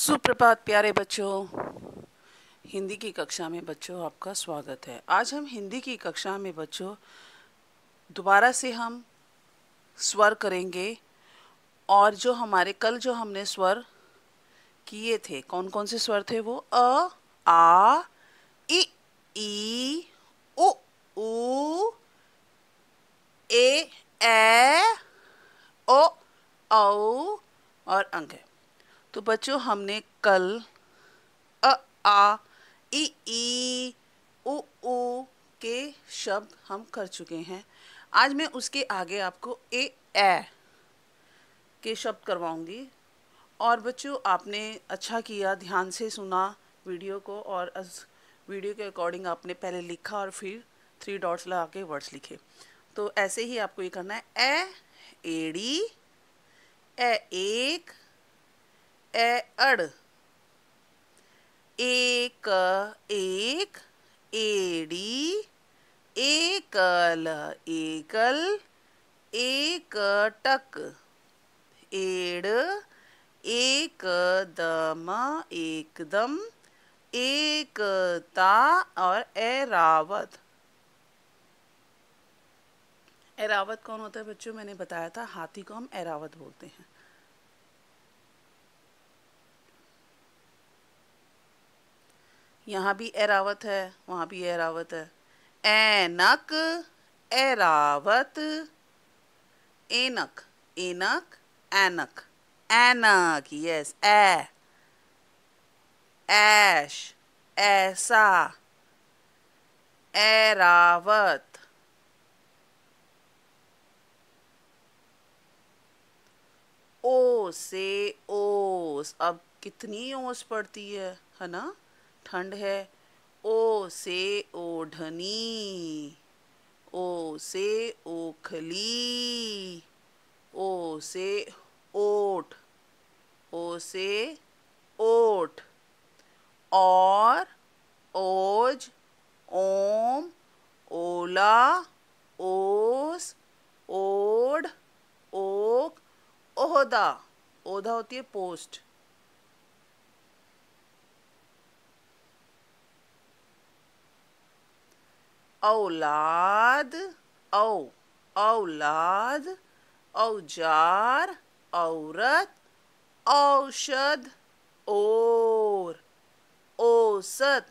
सुप्रभात प्यारे बच्चों हिंदी की कक्षा में बच्चों आपका स्वागत है आज हम हिंदी की कक्षा में बच्चों दोबारा से हम स्वर करेंगे और जो हमारे कल जो हमने स्वर किए थे कौन कौन से स्वर थे वो अ आ इ ई उ ऊ ए ए ओ औ और अंग है तो बच्चों हमने कल अ आ इ ई उ उ के शब्द हम कर चुके हैं आज मैं उसके आगे आपको ए ए के शब्द करवाऊंगी और बच्चों आपने अच्छा किया ध्यान से सुना वीडियो को और वीडियो के अकॉर्डिंग आपने पहले लिखा और फिर थ्री डॉट्स लगा के वर्ड्स लिखे तो ऐसे ही आपको ये करना है ए एड़ी ए एक ए अड़ एक एक एड़ी एकल एकल एक टक एड़ एकदम एक एकता और एरावत एरावत कौन होता है बच्चों मैंने बताया था हाथी को हम एरावत बोलते हैं यहाँ भी एरावत है वहाँ भी एरावत है एनक एरावत एनक एनक एनक एनक यस ए ऐश ऐसा एरावत ओ से ओस अब कितनी ओस पड़ती है है ना ठंड है ओ से ओढ़नी ओ से ओखली ओ से ओट ओ से ओट और ओज ओम ओला ओस ओढ़ ओक ओहदा ओहदा होती है पोस्ट औलाद औ औलाद औजार औरत औषध और औसत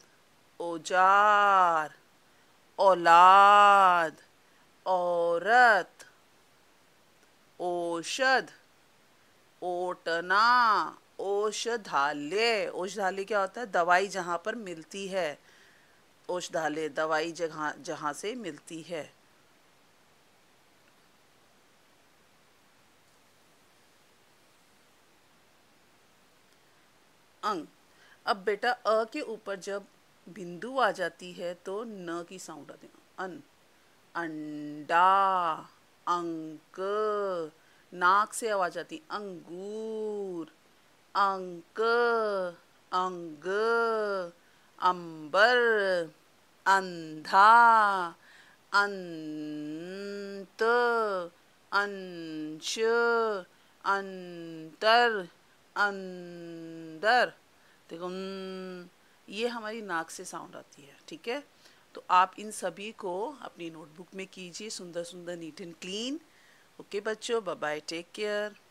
औजार औलाद औरत औषध ओटना औषधालय औषधालय क्या होता है दवाई जहाँ पर मिलती है औषधालय दवाई जगह जहाँ से मिलती है अंग अब बेटा अ के ऊपर जब बिंदु आ जाती है तो न की साउंड आती है अन अंडा अंक नाक से आवाज आती अंगूर अंक अंग अंबर अंधा अंत अंश अंतर अंदर देखो ये हमारी नाक से साउंड आती है ठीक है तो आप इन सभी को अपनी नोटबुक में कीजिए सुंदर सुंदर नीट एंड क्लीन ओके बच्चों बाय बाय टेक केयर